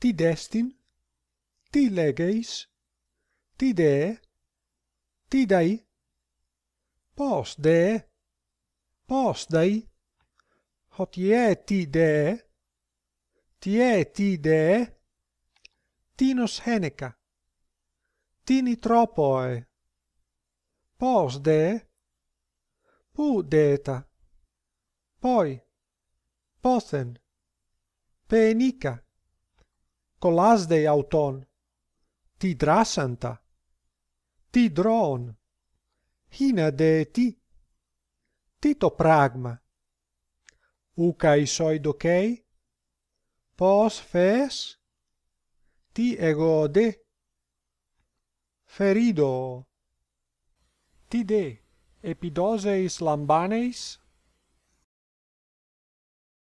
Ti destin? Ti legeis? Ti dee? Ti dai? Pos dee? Pos dai? Hotie ti dee? Tie ti dee? Tinos heneca. Tini tropoe. Pos dee? Pu deeta. Poi. Posen. Penica colas de auton ti drasanta ti dron hina de ti ti pragma u kai soi do pos fes ti ego de ferido ti de epidoseis lambaneis